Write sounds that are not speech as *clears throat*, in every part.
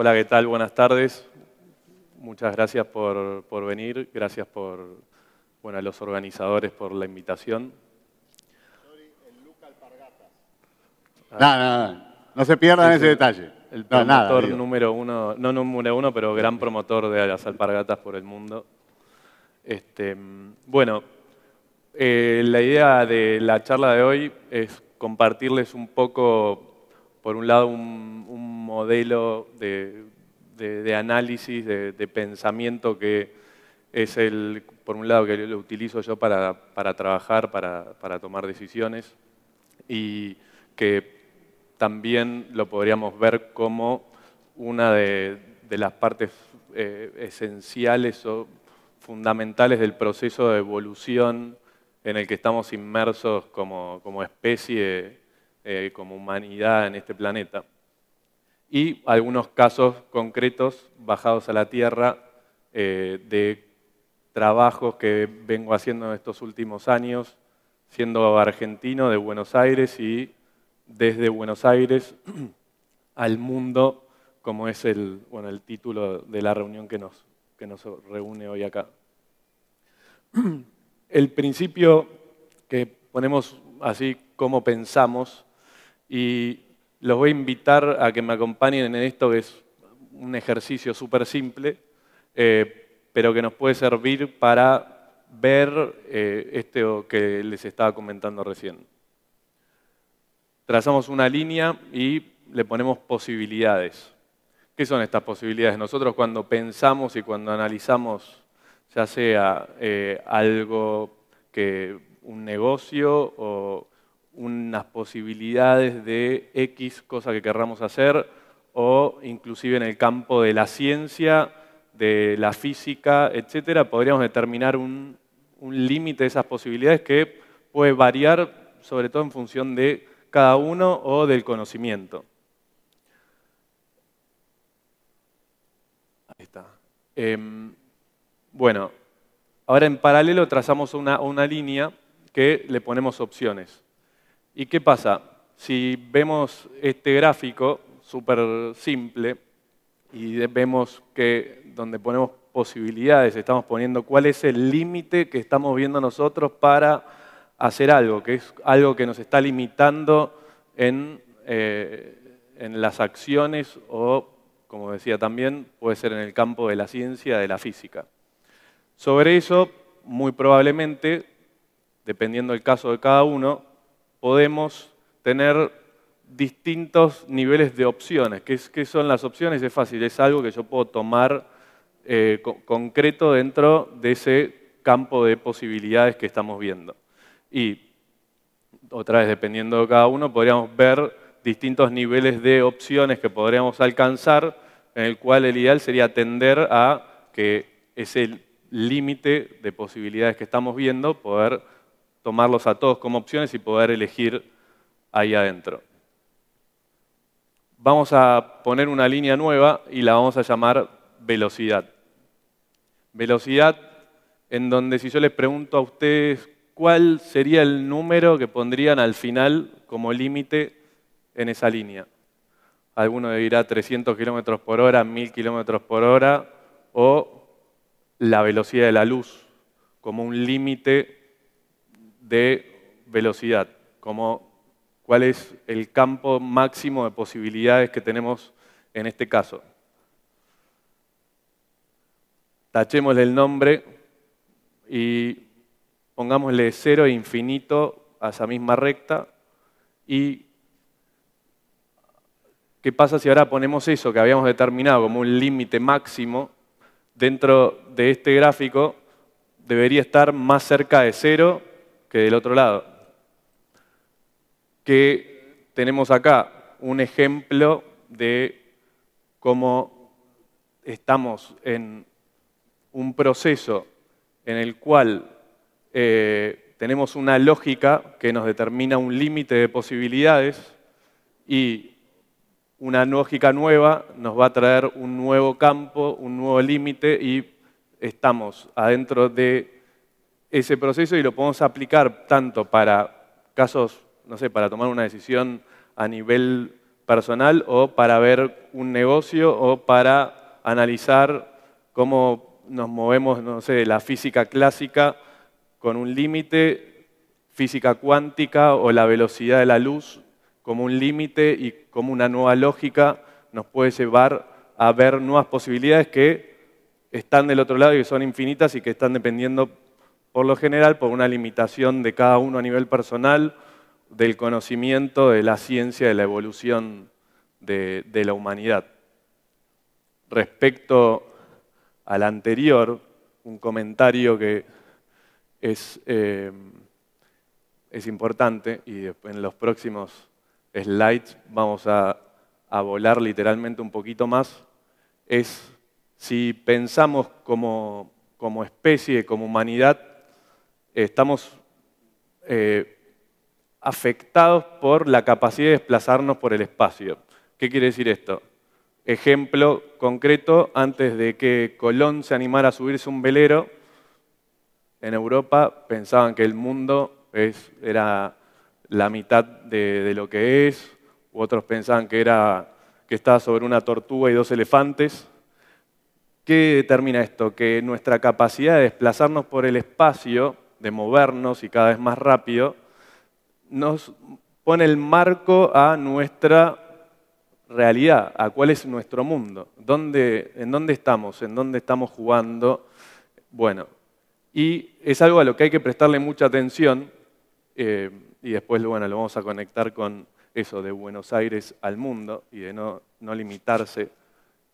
Hola, ¿qué tal? Buenas tardes. Muchas gracias por, venir, gracias por, bueno, a los organizadores por la invitación. El No, se pierdan ese, detalle. El promotor número uno, no número uno, pero gran promotor de las alpargatas por el mundo. Este, bueno, eh, la idea de la charla de hoy es compartirles un poco por un lado, un, modelo de, análisis, de, pensamiento que es el, por un lado, que lo utilizo yo para, trabajar, para, tomar decisiones y que también lo podríamos ver como una de, las partes eh, esenciales o fundamentales del proceso de evolución en el que estamos inmersos como, como especie eh, como humanidad en este planeta. Y algunos casos concretos bajados a la tierra eh, de trabajos que vengo haciendo en estos últimos años, siendo argentino de Buenos Aires y desde Buenos Aires *clears throat* al mundo, como es el, bueno, el título de la reunión que nos, que nos reúne hoy acá. *clears throat* El principio que ponemos así como pensamos y los voy a invitar a que me acompañen en esto que es un ejercicio súper simple, eh, pero que nos puede servir para ver eh, esto que les estaba comentando recién. Trazamos una línea y le ponemos posibilidades. ¿Qué son estas posibilidades? Nosotros cuando pensamos y cuando analizamos ya sea eh, algo que un negocio o unas posibilidades de X cosa que querramos hacer o inclusive en el campo de la ciencia, de la física, etcétera, podríamos determinar un, límite de esas posibilidades que puede variar sobre todo en función de cada uno o del conocimiento. Ahí está. Em, bueno, ahora en paralelo trazamos una línea que le ponemos opciones. ¿Y qué pasa? Si vemos este gráfico súper simple y vemos que donde ponemos posibilidades, estamos poniendo cuál es el límite que estamos viendo nosotros para hacer algo, que es algo que nos está limitando eh, en, las acciones o, como decía también, puede ser en el campo de la ciencia, de la física. Sobre eso, muy probablemente, dependiendo del caso de cada uno, podemos tener distintos niveles de opciones. ¿Qué, son las opciones? Es fácil, es algo que yo puedo tomar eh, concreto dentro de ese campo de posibilidades que estamos viendo. Y otra vez, dependiendo de cada uno, podríamos ver distintos niveles de opciones que podríamos alcanzar, en el cual el ideal sería atender a que ese límite de posibilidades que estamos viendo, poder tomarlos a todos como opciones y poder elegir ahí adentro. Vamos a poner una línea nueva y la vamos a llamar velocidad. Velocidad en donde si yo les pregunto a ustedes cuál sería el número que pondrían al final como límite en esa línea. Alguno dirá 300 kilómetros por hora, 1000 kilómetros por hora o la velocidad de la luz como un límite de velocidad, como cuál es el campo máximo de posibilidades que tenemos en este caso. Tachémosle el nombre y pongámosle cero e infinito a esa misma recta y ¿Qué pasa si ahora ponemos eso que habíamos determinado como un límite máximo dentro de este gráfico? Debería estar más cerca de cero que del otro lado. Que tenemos acá un ejemplo de cómo estamos en un proceso en el cual eh, tenemos una lógica que nos determina un límite de posibilidades y una lógica nueva nos va a traer un nuevo campo, un nuevo límite y estamos adentro de ese proceso y lo podemos aplicar tanto para casos, no sé, para tomar una decisión a nivel personal o para ver un negocio o para analizar cómo nos movemos, no sé, la física clásica con un límite, física cuántica o la velocidad de la luz como un límite y como una nueva lógica nos puede llevar a ver nuevas posibilidades que están del otro lado y que son infinitas y que están dependiendo por lo general por una limitación de cada uno a nivel personal del conocimiento de la ciencia de la evolución de, la humanidad. Respecto al anterior, un comentario que es, eh, importante y en los próximos slides vamos a, volar literalmente un poquito más, es si pensamos como especie, como humanidad, estamos eh, afectados por la capacidad de desplazarnos por el espacio. ¿Qué quiere decir esto? Ejemplo concreto, antes de que Colón se animara a subirse un velero, en Europa pensaban que el mundo era la mitad de, lo que es, u otros pensaban que, era, que estaba sobre una tortuga y dos elefantes. ¿Qué determina esto? Que nuestra capacidad de desplazarnos por el espacio de movernos y cada vez más rápido, nos pone el marco a nuestra realidad, a cuál es nuestro mundo, en dónde estamos, en dónde estamos jugando. Bueno, y es algo a lo que hay que prestarle mucha atención eh, y después bueno, lo vamos a conectar con eso de Buenos Aires al mundo y de no, no limitarse.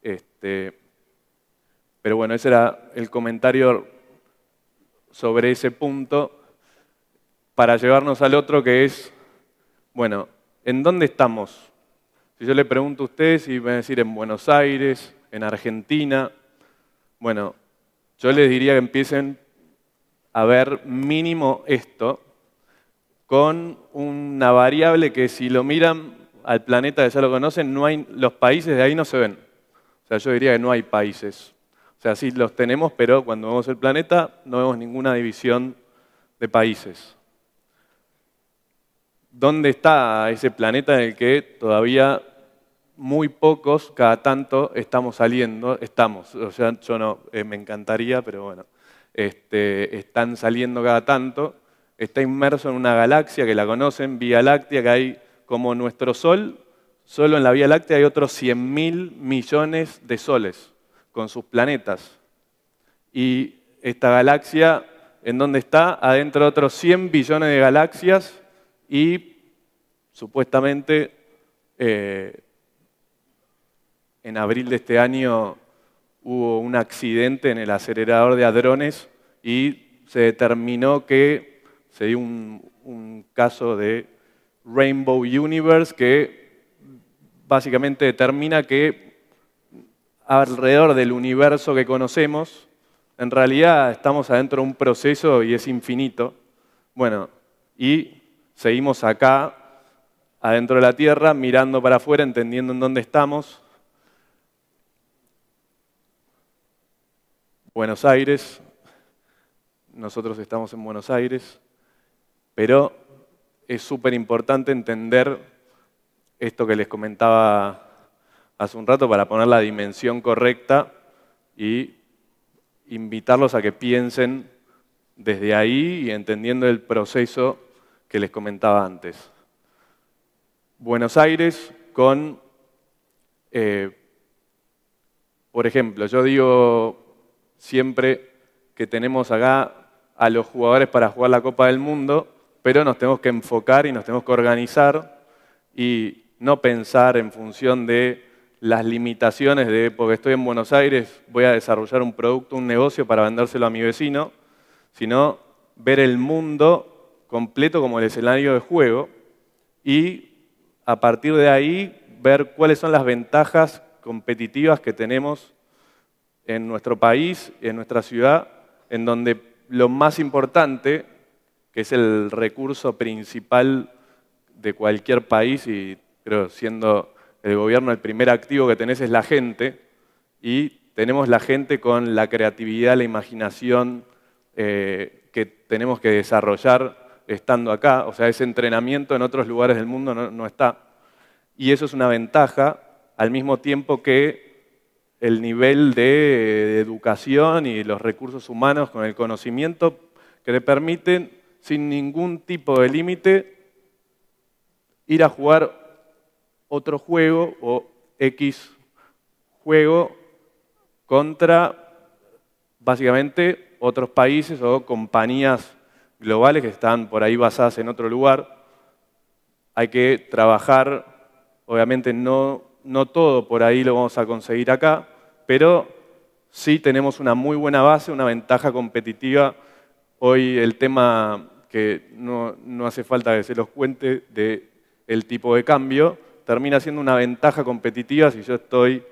Este, pero bueno, ese era el comentario sobre ese punto para llevarnos al otro que es, bueno, ¿en dónde estamos? Si yo le pregunto a ustedes y van a decir en Buenos Aires, en Argentina, bueno, yo les diría que empiecen a ver mínimo esto con una variable que si lo miran al planeta ya lo conocen, no hay, los países de ahí no se ven. O sea, yo diría que no hay países sea, sí los tenemos, pero cuando vemos el planeta no vemos ninguna división de países. ¿Dónde está ese planeta en el que todavía muy pocos, cada tanto, estamos saliendo? Estamos, o sea, yo no, eh, me encantaría, pero bueno, este, están saliendo cada tanto. Está inmerso en una galaxia que la conocen, Vía Láctea, que hay como nuestro Sol, solo en la Vía Láctea hay otros cien mil millones de soles con sus planetas. Y esta galaxia, ¿en dónde está? Adentro de otros 100 billones de galaxias y supuestamente eh, en abril de este año hubo un accidente en el acelerador de hadrones y se determinó que se dio un, un caso de Rainbow Universe que básicamente determina que alrededor del universo que conocemos, en realidad estamos adentro de un proceso y es infinito. Bueno, y seguimos acá, adentro de la Tierra, mirando para afuera, entendiendo en dónde estamos. Buenos Aires, nosotros estamos en Buenos Aires, pero es súper importante entender esto que les comentaba hace un rato para poner la dimensión correcta y invitarlos a que piensen desde ahí y entendiendo el proceso que les comentaba antes. Buenos Aires con, eh, por ejemplo, yo digo siempre que tenemos acá a los jugadores para jugar la Copa del Mundo, pero nos tenemos que enfocar y nos tenemos que organizar y no pensar en función de las limitaciones de, porque estoy en Buenos Aires, voy a desarrollar un producto, un negocio para vendérselo a mi vecino, sino ver el mundo completo como el escenario de juego y a partir de ahí ver cuáles son las ventajas competitivas que tenemos en nuestro país, en nuestra ciudad, en donde lo más importante, que es el recurso principal de cualquier país y creo siendo el gobierno, el primer activo que tenés es la gente, y tenemos la gente con la creatividad, la imaginación eh, que tenemos que desarrollar estando acá, o sea, ese entrenamiento en otros lugares del mundo no, está. Y eso es una ventaja al mismo tiempo que el nivel de, educación y los recursos humanos con el conocimiento que le permiten, sin ningún tipo de límite, ir a jugar otro juego o X juego contra básicamente otros países o compañías globales que están por ahí basadas en otro lugar. Hay que trabajar, obviamente no, todo por ahí lo vamos a conseguir acá, pero sí tenemos una muy buena base, una ventaja competitiva. Hoy el tema que no, hace falta que se los cuente del el tipo de cambio, termina siendo una ventaja competitiva si yo estoy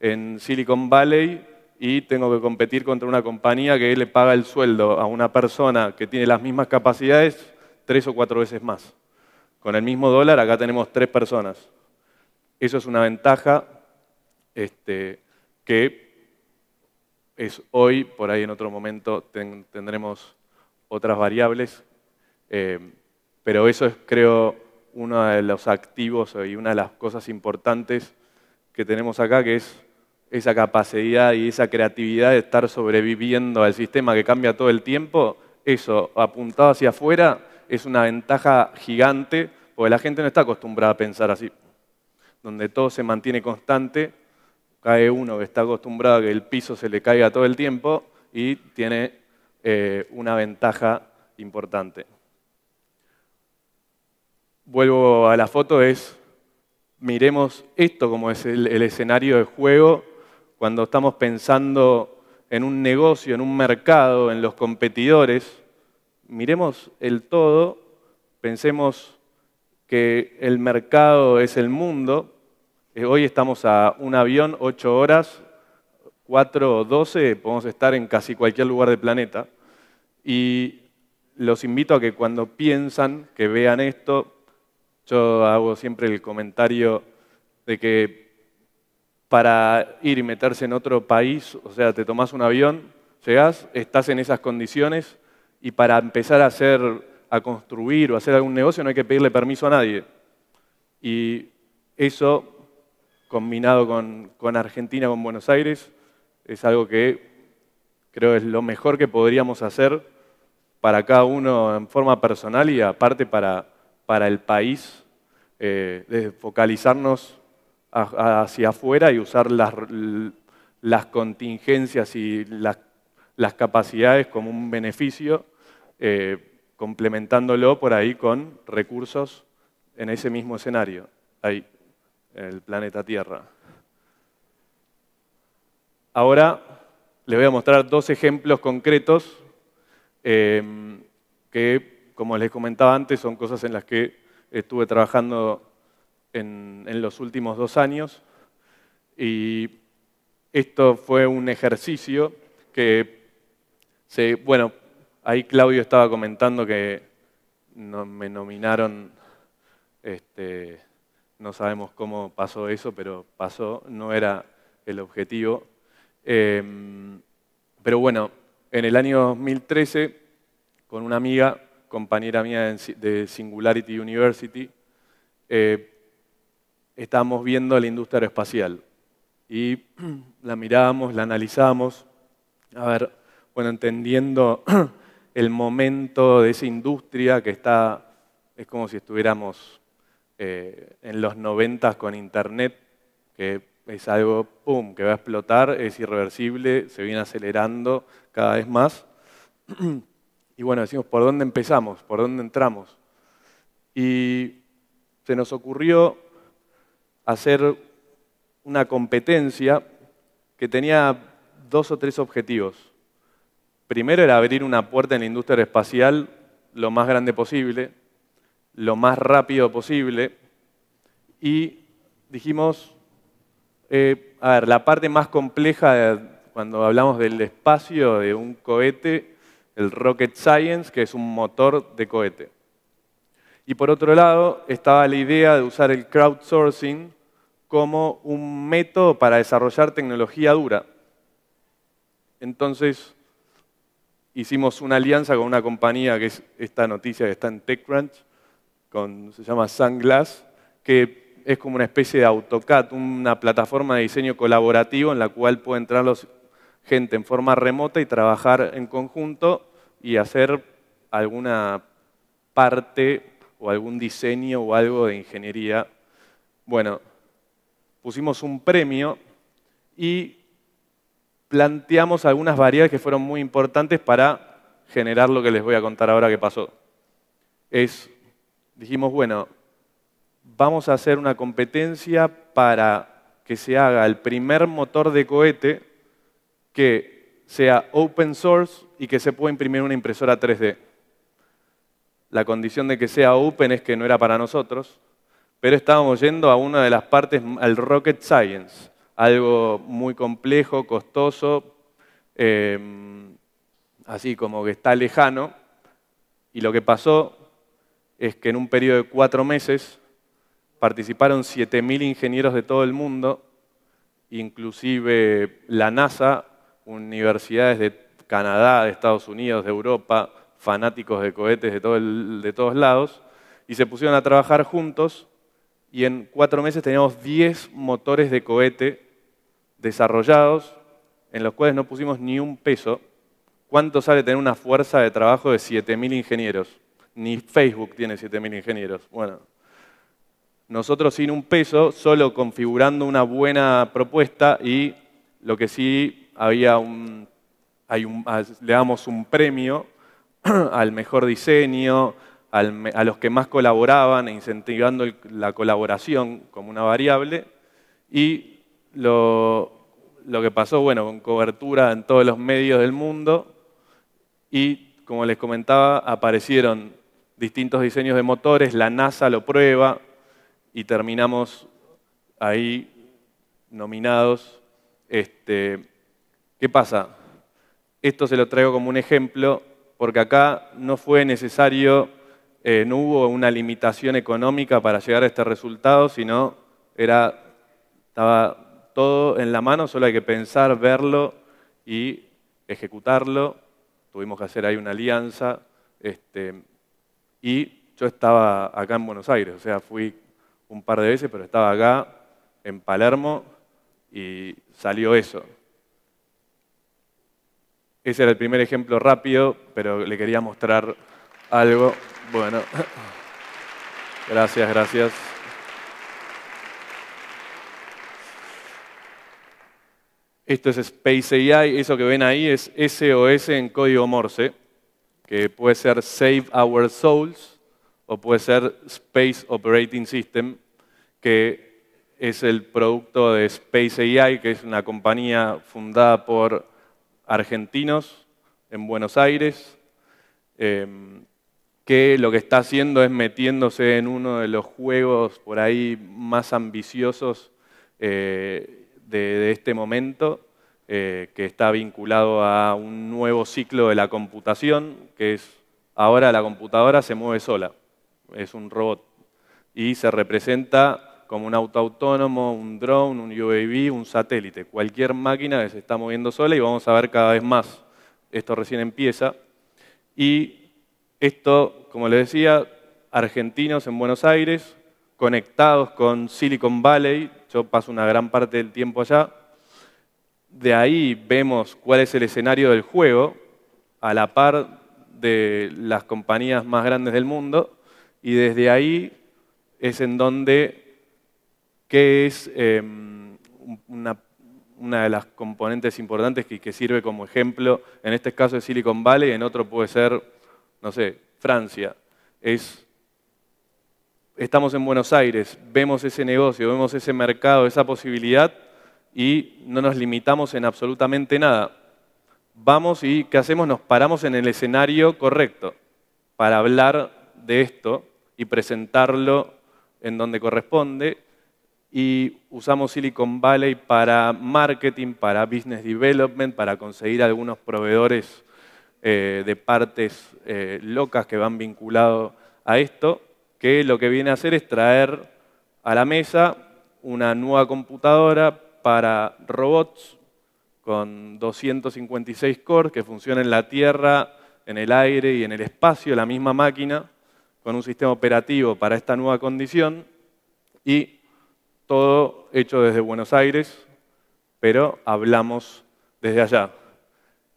en Silicon Valley y tengo que competir contra una compañía que le paga el sueldo a una persona que tiene las mismas capacidades tres o cuatro veces más. Con el mismo dólar acá tenemos tres personas. Eso es una ventaja este, que es hoy, por ahí en otro momento tendremos otras variables, eh, pero eso es creo uno de los activos y una de las cosas importantes que tenemos acá, que es esa capacidad y esa creatividad de estar sobreviviendo al sistema que cambia todo el tiempo, eso apuntado hacia afuera es una ventaja gigante, porque la gente no está acostumbrada a pensar así, donde todo se mantiene constante, cae uno que está acostumbrado a que el piso se le caiga todo el tiempo y tiene eh, una ventaja importante vuelvo a la foto, es miremos esto como es el, escenario de juego cuando estamos pensando en un negocio, en un mercado, en los competidores. Miremos el todo, pensemos que el mercado es el mundo. Eh, hoy estamos a un avión, ocho horas, 4 o 12, podemos estar en casi cualquier lugar del planeta. Y los invito a que cuando piensan, que vean esto, yo hago siempre el comentario de que para ir y meterse en otro país, o sea, te tomas un avión, llegas, estás en esas condiciones y para empezar a hacer, a construir o hacer algún negocio no hay que pedirle permiso a nadie. Y eso, combinado con, con Argentina, con Buenos Aires, es algo que creo es lo mejor que podríamos hacer para cada uno en forma personal y aparte para para el país, eh, de focalizarnos hacia afuera y usar las, contingencias y las, capacidades como un beneficio, eh, complementándolo por ahí con recursos en ese mismo escenario, ahí, en el planeta Tierra. Ahora les voy a mostrar dos ejemplos concretos eh, que como les comentaba antes, son cosas en las que estuve trabajando en, los últimos dos años y esto fue un ejercicio que, bueno, ahí Claudio estaba comentando que me nominaron, este, no sabemos cómo pasó eso, pero pasó, no era el objetivo. Em, pero bueno, en el año 2013, con una amiga, compañera mía de Singularity University, eh, estábamos viendo la industria aeroespacial y *clears throat* la mirábamos, la analizábamos, a ver, bueno, entendiendo *clears throat* el momento de esa industria que está, es como si estuviéramos eh, en los 90 con Internet, que es algo, ¡pum!, que va a explotar, es irreversible, se viene acelerando cada vez más. *clears throat* Y bueno, decimos, ¿por dónde empezamos? ¿Por dónde entramos? Y se nos ocurrió hacer una competencia que tenía dos o tres objetivos. Primero era abrir una puerta en la industria espacial lo más grande posible, lo más rápido posible, y dijimos, eh, a ver, la parte más compleja cuando hablamos del espacio, de un cohete, el Rocket Science, que es un motor de cohete. Y por otro lado, estaba la idea de usar el crowdsourcing como un método para desarrollar tecnología dura. Entonces, hicimos una alianza con una compañía que es esta noticia que está en TechCrunch, con, se llama Sunglass, que es como una especie de AutoCAD, una plataforma de diseño colaborativo en la cual puede entrar los, gente en forma remota y trabajar en conjunto y hacer alguna parte o algún diseño o algo de ingeniería. Bueno, pusimos un premio y planteamos algunas variables que fueron muy importantes para generar lo que les voy a contar ahora que pasó. Es, dijimos, bueno, vamos a hacer una competencia para que se haga el primer motor de cohete que sea open source y que se pueda imprimir una impresora 3D. La condición de que sea open es que no era para nosotros, pero estábamos yendo a una de las partes, al rocket science, algo muy complejo, costoso, em, así como que está lejano. Y lo que pasó es que en un periodo de cuatro meses participaron 7.000 ingenieros de todo el mundo, inclusive la NASA universidades de Canadá, de Estados Unidos, de Europa, fanáticos de cohetes de, todo de todos lados, y se pusieron a trabajar juntos y en cuatro meses teníamos 10 motores de cohete desarrollados en los cuales no pusimos ni un peso. ¿Cuánto sale tener una fuerza de trabajo de 7.000 ingenieros? Ni Facebook tiene 7.000 ingenieros. Bueno, nosotros sin un peso, solo configurando una buena propuesta y lo que sí había un, le damos un premio *clears throat* al mejor diseño, a los que más colaboraban, e incentivando la colaboración como una variable. Y lo, que pasó, bueno, con cobertura en todos los medios del mundo. Y como les comentaba, aparecieron distintos diseños de motores, la NASA lo prueba y terminamos ahí nominados. Este, ¿Qué pasa? Esto se lo traigo como un ejemplo, porque acá no fue necesario, eh, no hubo una limitación económica para llegar a este resultado, sino era, estaba todo en la mano, solo hay que pensar, verlo y ejecutarlo. Tuvimos que hacer ahí una alianza. Este, y yo estaba acá en Buenos Aires, o sea, fui un par de veces, pero estaba acá en Palermo y salió eso. Ese era el primer ejemplo rápido, pero le quería mostrar algo. Bueno, gracias, gracias. Esto es Space AI, eso que ven ahí es SOS en código Morse, que puede ser Save Our Souls o puede ser Space Operating System, que es el producto de Space AI, que es una compañía fundada por argentinos en Buenos Aires, em, que lo que está haciendo es metiéndose en uno de los juegos por ahí más ambiciosos eh, de, este momento, eh, que está vinculado a un nuevo ciclo de la computación, que es ahora la computadora se mueve sola, es un robot, y se representa como un auto autónomo, un drone, un UAV, un satélite, cualquier máquina que se está moviendo sola y vamos a ver cada vez más. Esto recién empieza. Y esto, como les decía, argentinos en Buenos Aires, conectados con Silicon Valley, yo paso una gran parte del tiempo allá, de ahí vemos cuál es el escenario del juego, a la par de las compañías más grandes del mundo, y desde ahí es en donde que es em, una, de las componentes importantes que, que, sirve como ejemplo, en este caso es Silicon Valley, en otro puede ser, no sé, Francia. estamos en Buenos Aires, vemos ese negocio, vemos ese mercado, esa posibilidad y no nos limitamos en absolutamente nada. Vamos y ¿qué hacemos? Nos paramos en el escenario correcto para hablar de esto y presentarlo en donde corresponde y usamos Silicon Valley para marketing, para business development, para conseguir algunos proveedores eh, de partes eh, locas que van vinculados a esto, que lo que viene a hacer es traer a la mesa una nueva computadora para robots con 256 cores que funciona en la Tierra, en el aire y en el espacio, la misma máquina, con un sistema operativo para esta nueva condición y todo hecho desde Buenos Aires, pero hablamos desde allá.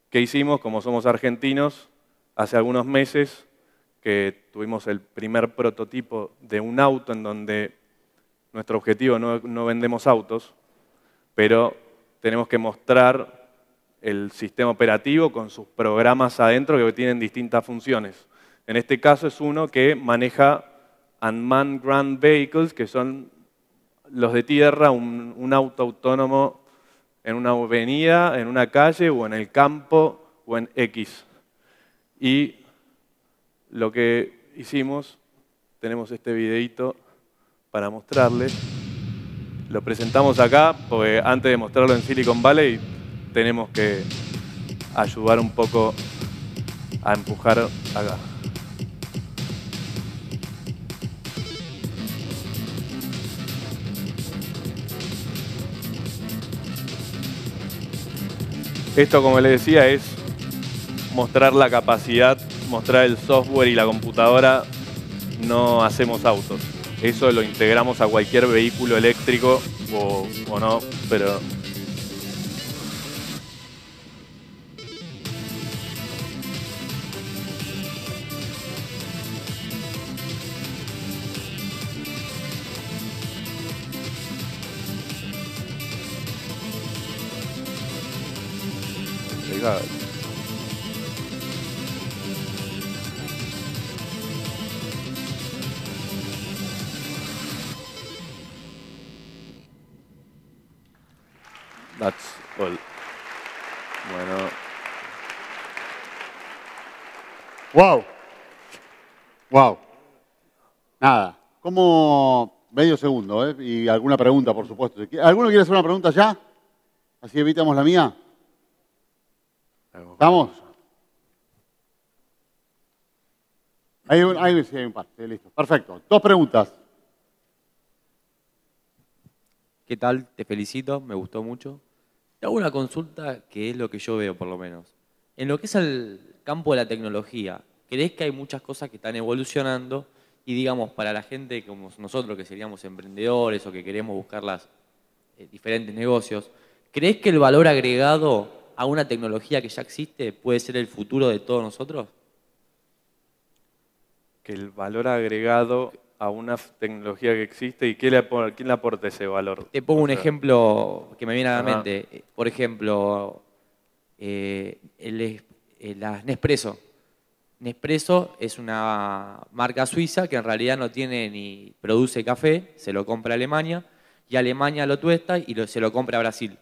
¿Qué hicimos? Como somos argentinos, hace algunos meses que tuvimos el primer prototipo de un auto en donde nuestro objetivo no, vendemos autos, pero tenemos que mostrar el sistema operativo con sus programas adentro que tienen distintas funciones. En este caso es uno que maneja Unmanned Grand Vehicles, que son los de tierra, un, auto autónomo en una avenida, en una calle o en el campo o en X. Y lo que hicimos, tenemos este videito para mostrarles. Lo presentamos acá, porque antes de mostrarlo en Silicon Valley tenemos que ayudar un poco a empujar acá. Esto, como les decía, es mostrar la capacidad, mostrar el software y la computadora. No hacemos autos. Eso lo integramos a cualquier vehículo eléctrico o, o no, pero Wow. Wow. Nada. como Medio segundo, ¿eh? Y alguna pregunta, por supuesto. ¿Alguno quiere hacer una pregunta ya? Así evitamos la mía. ¿Vamos? Hay un, sí, hay un par, listo. Perfecto. Dos preguntas. ¿Qué tal? Te felicito, me gustó mucho. Te hago una consulta que es lo que yo veo, por lo menos. En lo que es el, campo de la tecnología, ¿crees que hay muchas cosas que están evolucionando? Y digamos, para la gente como nosotros que seríamos emprendedores o que queremos buscar las eh, diferentes negocios, ¿crees que el valor agregado a una tecnología que ya existe puede ser el futuro de todos nosotros? Que el valor agregado a una tecnología que existe y quién le, aporta ese valor. Te pongo un ejemplo que me viene a la mente. Eh, por ejemplo, eh, el el, eh, Nespresso. Nespresso es una marca suiza que en realidad no tiene ni produce café, se lo compra a Alemania, y Alemania lo tuesta y se lo compra a Brasil.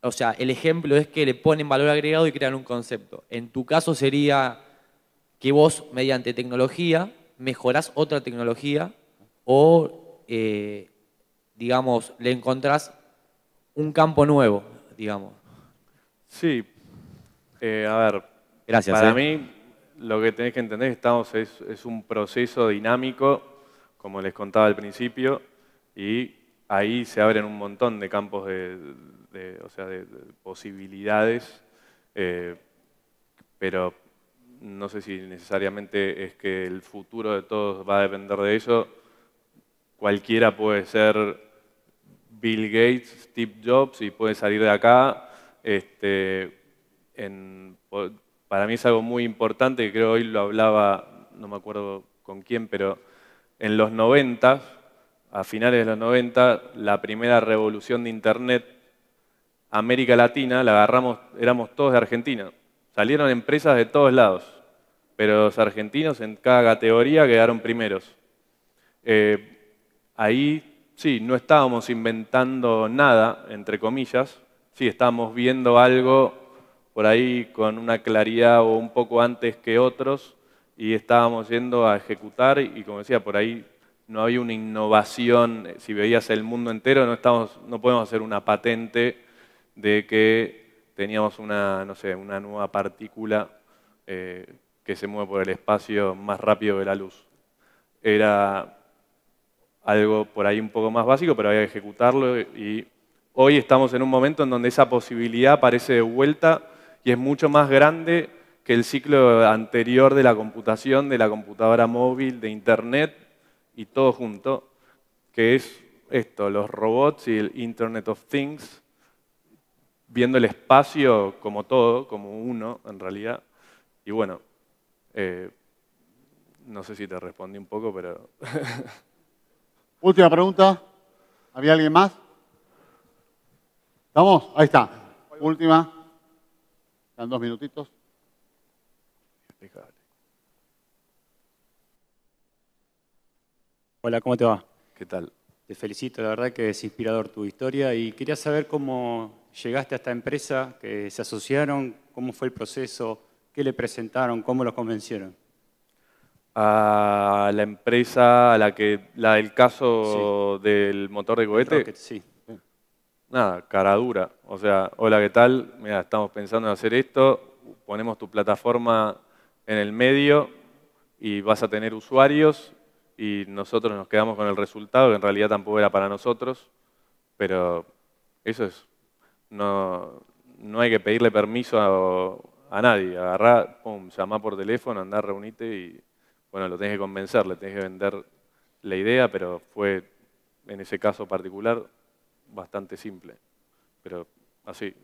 O sea, el ejemplo es que le ponen valor agregado y crean un concepto. En tu caso sería que vos, mediante tecnología, mejorás otra tecnología o, eh, digamos, le encontrás un campo nuevo, digamos. Sí. Eh, a ver, Gracias. Para eh. mí, lo que tenés que entender estamos, es, un proceso dinámico, como les contaba al principio, y ahí se abren un montón de campos de, posibilidades, eh, pero no sé si necesariamente es que el futuro de todos va a depender de eso. Cualquiera puede ser Bill Gates, Steve Jobs y puede salir de acá. Este, en, para mí es algo muy importante, que creo hoy lo hablaba, no me acuerdo con quién, pero en los 90, a finales de los 90, la primera revolución de Internet, América Latina, la agarramos, éramos todos de Argentina. Salieron empresas de todos lados, pero los argentinos en cada categoría quedaron primeros. Eh, ahí sí, no estábamos inventando nada, entre comillas, sí, estábamos viendo algo por ahí con una claridad o un poco antes que otros y estábamos yendo a ejecutar y como decía, por ahí no había una innovación, eh, si veías el mundo entero, no, estamos, no podemos hacer una patente de que teníamos una, no sé, una nueva partícula eh, que se mueve por el espacio más rápido de la luz. Era algo por ahí un poco más básico, pero había que ejecutarlo y hoy estamos en un momento en donde esa posibilidad parece de vuelta y es mucho más grande que el ciclo anterior de la computación, de la computadora móvil, de Internet y todo junto, que es esto, los robots y el Internet of Things, viendo el espacio como todo, como uno en realidad. Y bueno, eh, no sé si te respondí un poco, pero... *laughs* Última pregunta. ¿Había alguien más? vamos Ahí está. Última. Están dos minutitos. Hola, ¿cómo te va? ¿Qué tal? Te felicito, la verdad que es inspirador tu historia y quería saber cómo llegaste a esta empresa, que se asociaron, cómo fue el proceso, qué le presentaron, cómo los convencieron. A la empresa, a la que, la del caso del motor de cohete. sí nada, cara dura. O sea, hola, ¿qué tal? Mira, estamos pensando en hacer esto, ponemos tu plataforma en el medio y vas a tener usuarios y nosotros nos quedamos con el resultado, que en realidad tampoco era para nosotros, pero eso es, no, hay que pedirle permiso a, a nadie, agarrá, pum, llamá por teléfono, andá, reunite y bueno, lo tenés que convencer, le tenés que vender la idea, pero fue en ese caso particular bastante simple, pero así,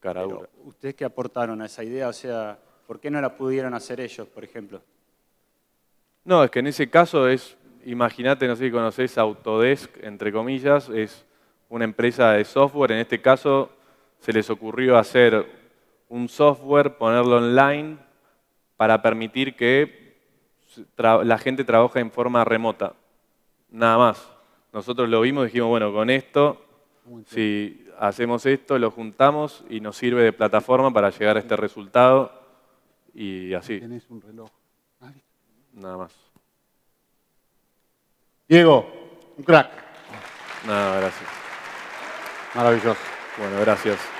cara dura. ¿Ustedes qué aportaron a esa idea? O sea, ¿por qué no la pudieron hacer ellos, por ejemplo? No, es que en ese caso es, imagínate, no sé si conocéis Autodesk, entre comillas, es una empresa de software, en este caso se les ocurrió hacer un software, ponerlo online para permitir que la gente trabaje en forma remota. Nada más. Nosotros lo vimos y dijimos, bueno, con esto si hacemos esto, lo juntamos y nos sirve de plataforma para llegar a este resultado y así. Tienes un reloj. Nada más. Diego, un crack. Nada, gracias. Maravilloso. Bueno, gracias.